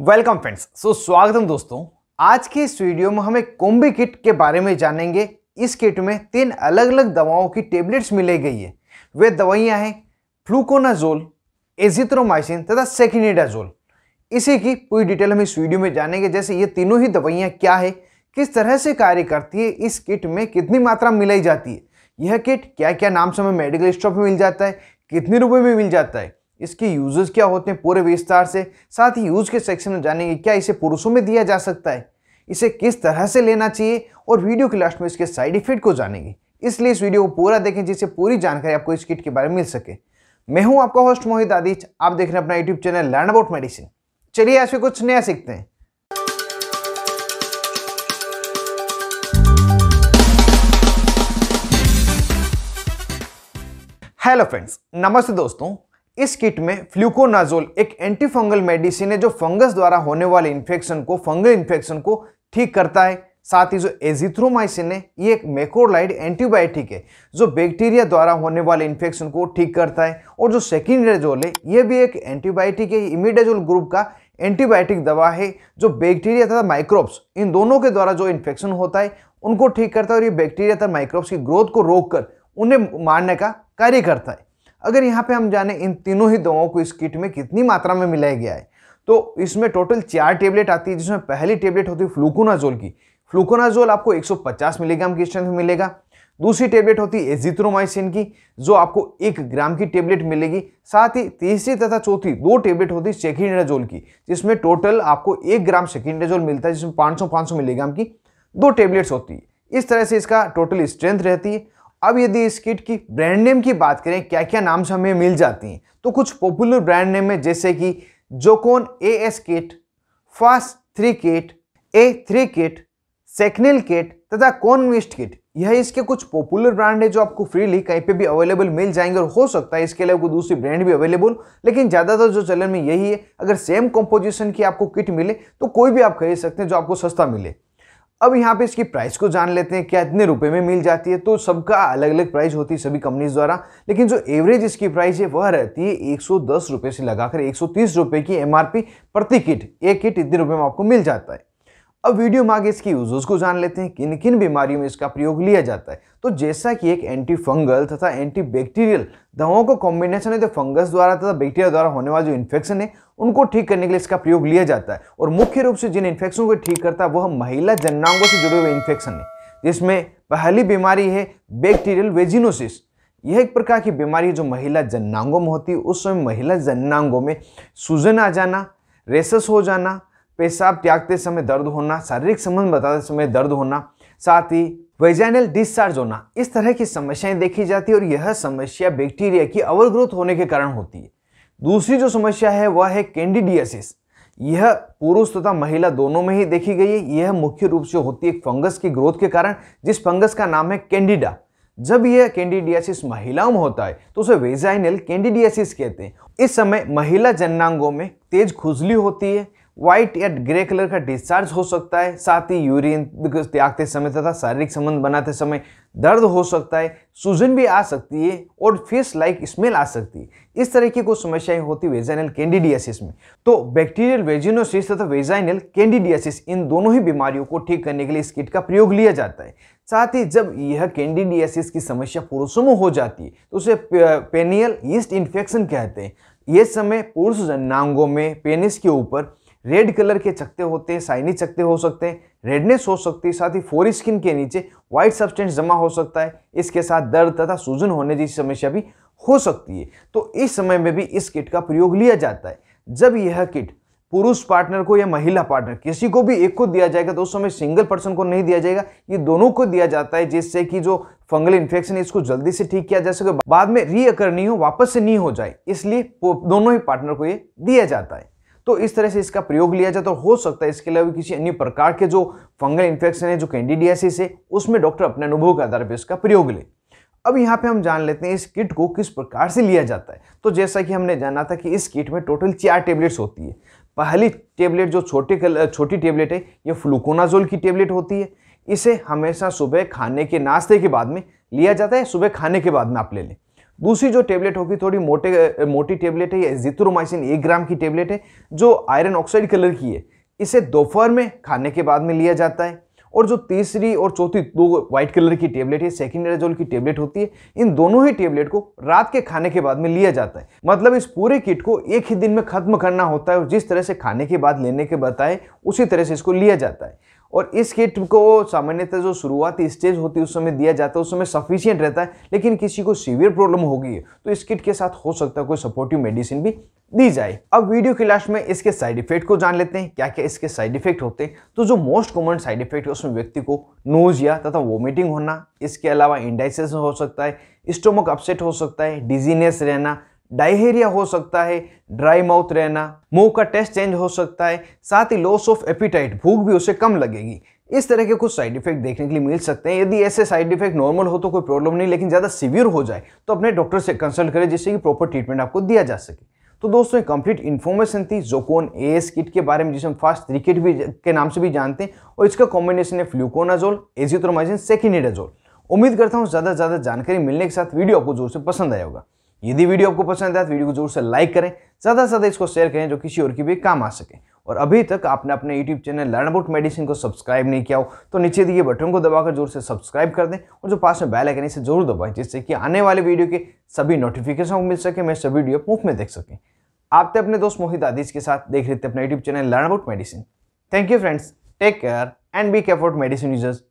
welcome friends so स्वागत है दोस्तों आज के इस वीडियो में हम एक कोम्बी किट के बारे में जानेंगे इस किट में तीन अलग अलग दवाओं की टेबलेट्स मिले गई है वे दवाइयाँ हैं फ्लूकोनाजोल एजिथ्रोमाइसिन तथा सेकिनिडाजोल इसी की पूरी डिटेल हम इस वीडियो में जानेंगे जैसे ये तीनों ही दवाइयाँ क्या है किस तरह से कार्य करती है इस किट में कितनी मात्रा मिलाई जाती है यह किट क्या क्या नाम से हमें मेडिकल स्टोर पर मिल जाता है कितने रुपये में मिल जाता है इसके यूजेस क्या होते हैं पूरे विस्तार से साथ ही यूज के सेक्शन में जानेंगे क्या इसे पुरुषों में दिया जा सकता है इसे किस तरह से लेना चाहिए और वीडियो के लास्ट में इसके साइड इफेक्ट को जानेंगे इसलिए इस वीडियो को पूरा देखें जिससे पूरी जानकारी आपको इस किट के बारे में मिल सके मैं हूं आपका होस्ट मोहित आदित्य आप देख रहे हैं अपना YouTube channel learn about medicine चलिए आज कुछ नया सीखते हैं हेलो फ्रेंड्स नमस्ते दोस्तों इस किट में फ्लूकोनाजोल एक एंटीफंगल मेडिसिन है जो फंगस द्वारा होने वाले इन्फेक्शन को फंगल इन्फेक्शन को ठीक करता है साथ ही जो एजिथ्रोमाइसिन है ये एक मेकोलाइड एंटीबायोटिक है जो बैक्टीरिया द्वारा होने वाले इन्फेक्शन को ठीक करता है और जो सेकिंडाजोल है ये भी एक एंटीबायोटिक है इमिडाजोल ग्रुप का एंटीबायोटिक दवा है जो बैक्टीरिया तथा माइक्रोब्स इन दोनों के द्वारा जो इन्फेक्शन होता है उनको ठीक करता है और ये बैक्टीरिया तथा माइक्रोब्स की ग्रोथ को रोककर उन्हें मारने का कार्य करता है अगर यहाँ पे हम जाने इन तीनों ही दवाओं को इस किट में कितनी मात्रा में मिलाया गया है तो इसमें टोटल चार टेबलेट आती है जिसमें पहली टेबलेट होती है फ्लूकोनाजोल की फ्लूकोनाजोल आपको 150 मिलीग्राम की स्ट्रेंथ में मिलेगा दूसरी टेबलेट होती है एजिथ्रोमाइसिन की जो आपको एक ग्राम की टेबलेट मिलेगी साथ ही तीसरी तथा चौथी दो टेबलेट होती है सेकिंडाजोल की जिसमें टोटल आपको एक ग्राम सेकिंडाजोल मिलता है जिसमें पाँच सौ मिलीग्राम की दो टेबलेट्स होती है इस तरह से इसका टोटल स्ट्रेंथ रहती है अब यदि इस किट की ब्रांड नेम की बात करें क्या क्या नाम से हमें मिल जाती हैं तो कुछ पॉपुलर ब्रांड नेम है जैसे कि Zocon A S kit fast three kit A three kit Secnil kit तथा कॉनविस्ट किट यह इसके कुछ पॉपुलर ब्रांड है जो आपको फ्रीली कहीं पे भी अवेलेबल मिल जाएंगे और हो सकता है इसके अलावा कोई दूसरी ब्रांड भी अवेलेबल लेकिन ज़्यादातर जो चलन में यही है अगर सेम कंपोजिशन की आपको किट मिले तो कोई भी आप खरीद सकते हैं जो आपको सस्ता मिले अब यहाँ पे इसकी प्राइस को जान लेते हैं क्या इतने रुपए में मिल जाती है तो सबका अलग अलग प्राइस होती है सभी कंपनीज द्वारा लेकिन जो एवरेज इसकी प्राइस है वह रहती है एक सौ से लगाकर एक सौ की एमआरपी प्रति किट एक किट इतने रुपए में आपको मिल जाता है अब वीडियो में आगे इसके यूजर्स को जान लेते हैं किन किन बीमारियों में इसका प्रयोग लिया जाता है तो जैसा कि एक एंटी फंगल तथा एंटी बैक्टीरियल दवाओं का कॉम्बिनेशन है तो फंगस द्वारा तथा बैक्टीरिया द्वारा होने वाला जो इन्फेक्शन है उनको ठीक करने के लिए इसका प्रयोग लिया जाता है और मुख्य रूप से जिन इन्फेक्शन को ठीक करता है वह महिला जननांगों से जुड़े हुए इन्फेक्शन है जिसमें पहली बीमारी है बैक्टीरियल वेजिनोसिस यह एक प्रकार की बीमारी है जो महिला जननांगों में होती है उस समय महिला जननांगों में सूजन आ जाना रेसस हो जाना पेशाब त्यागते समय दर्द होना शारीरिक संबंध बताते समय दर्द होना साथ ही वेजाइनल डिस्चार्ज होना इस तरह की समस्याएं देखी जाती है और यह समस्या बैक्टीरिया की ओवरग्रोथ होने के कारण होती है दूसरी जो समस्या है वह है कैंडिडियासिस यह पुरुष तथा महिला दोनों में ही देखी गई है यह मुख्य रूप से होती है फंगस की ग्रोथ के कारण जिस फंगस का नाम है कैंडिडा जब यह कैंडिडियासिस महिलाओं में होता है तो उसे वेजाइनल कैंडिडियासिस कहते हैं इस समय महिला जन्नांगों में तेज खुजली होती है व्हाइट या ग्रे कलर का डिस्चार्ज हो सकता है साथ ही यूरिन त्यागते समय तथा शारीरिक संबंध बनाते समय दर्द हो सकता है सूजन भी आ सकती है और फिश लाइक स्मेल आ सकती है इस तरह की कुछ समस्याएं होती वेजाइनल कैंडिडियासिस में तो बैक्टीरियल वेजिनोसिस तथा वेजाइनल कैंडिडियासिस इन दोनों ही बीमारियों को ठीक करने के लिए इस किट का प्रयोग लिया जाता है साथ ही जब यह कैंडिडियासिस की समस्या पुरुषों में हो जाती है तो उसे पेनियल ईस्ट इन्फेक्शन कहते हैं ये समय पुरुष जन्नांगों में पेनिस के ऊपर रेड कलर के चकते होते हैं साइनी चकते हो सकते हैं रेडनेस हो सकती है साथ ही फोर स्किन के नीचे व्हाइट सब्सटेंस जमा हो सकता है इसके साथ दर्द तथा सूजन होने जैसी समस्या भी हो सकती है तो इस समय में भी इस किट का प्रयोग लिया जाता है जब यह किट पुरुष पार्टनर को या महिला पार्टनर किसी को भी एक को दिया जाएगा तो उस समय सिंगल पर्सन को नहीं दिया जाएगा ये दोनों को दिया जाता है जिससे कि जो फंगल इन्फेक्शन है इसको जल्दी से ठीक किया जा सके बाद में रीअकर नहीं हो वापस से नहीं हो जाए इसलिए दोनों ही पार्टनर को ये दिया जाता है तो इस तरह से इसका प्रयोग लिया जाए तो हो सकता है इसके अलावा किसी अन्य प्रकार के जो फंगल इन्फेक्शन है जो कैंडिडियासिस है उसमें डॉक्टर अपने अनुभव के आधार पर इसका प्रयोग ले अब यहाँ पे हम जान लेते हैं इस किट को किस प्रकार से लिया जाता है तो जैसा कि हमने जाना था कि इस किट में टोटल चार टेबलेट्स होती है पहली टेबलेट जो छोटे छोटी टेबलेट है ये फ्लूकोनाजोल की टेबलेट होती है इसे हमेशा सुबह खाने के नाश्ते के बाद में लिया जाता है सुबह खाने के बाद में आप ले लें दूसरी जो टेबलेट होगी थोड़ी मोटे मोटी टेबलेट है ये जित्रोमाइसिन एक ग्राम की टेबलेट है जो आयरन ऑक्साइड कलर की है इसे दोपहर में खाने के बाद में लिया जाता है और जो तीसरी और चौथी दो व्हाइट कलर की टेबलेट है सेकेंड रेजोल की टेबलेट होती है इन दोनों ही टेबलेट को रात के खाने के बाद में लिया जाता है मतलब इस पूरे किट को एक ही दिन में खत्म करना होता है और जिस तरह से खाने के बाद लेने के बताए उसी तरह से इसको लिया जाता है और इस किट को सामान्यतः जो शुरुआती स्टेज होती है उस समय दिया जाता है उस समय सफिशियंट रहता है लेकिन किसी को सीवियर प्रॉब्लम होगी तो इस किट के साथ हो सकता है कोई सपोर्टिव मेडिसिन भी दी जाए अब वीडियो के लास्ट में इसके साइड इफेक्ट को जान लेते हैं क्या क्या इसके साइड इफेक्ट होते हैं तो जो मोस्ट कॉमन साइड इफेक्ट है उसमें व्यक्ति को नोजिया तथा वोमिटिंग होना इसके अलावा इंडाइसेशन हो सकता है स्टोमक अपसेट हो सकता है डिजीनेस रहना डायहेरिया हो सकता है ड्राई माउथ रहना मुंह का टेस्ट चेंज हो सकता है साथ ही लॉस ऑफ एपिटाइट भूख भी उसे कम लगेगी इस तरह के कुछ साइड इफेक्ट देखने के लिए मिल सकते हैं यदि ऐसे साइड इफेक्ट नॉर्मल हो तो कोई प्रॉब्लम नहीं लेकिन ज़्यादा सीवियर हो जाए तो अपने डॉक्टर से कंसल्ट करें जिससे कि प्रॉपर ट्रीटमेंट आपको दिया जा सके तो दोस्तों ये कंप्लीट इन्फॉर्मेशन थी जोकोन ए एस किट के बारे में जिसे हम फास्ट क्रिकेट भी के नाम से भी जानते हैं और इसका कॉम्बिनेशन है फ्लूकोनाजोल एजिथ्रोमाइसिन सेकिनिडाजोल उम्मीद करता हूँ ज़्यादा से ज़्यादा जानकारी मिलने के साथ वीडियो आपको जोर से पसंद आया होगा यदि वीडियो आपको पसंद आया तो वीडियो को जोर से लाइक करें ज़्यादा से ज़्यादा इसको शेयर करें जो किसी और की भी काम आ सके और अभी तक आपने अपने YouTube channel learn about medicine को सब्सक्राइब नहीं किया हो तो नीचे दिए बटन को दबाकर जोर से सब्सक्राइब कर दें और जो पास में बैल आइकन इसे जरूर दबाएं जिससे कि आने वाले वीडियो के सभी नोटिफिकेशन मिल सके मैं सभी वीडियो मुफ्त में देख सकें आप तो अपने दोस्त मोहित आदिश के साथ देख रहे थे अपने YouTube channel learn about medicine thank you friends take care and be care medicine users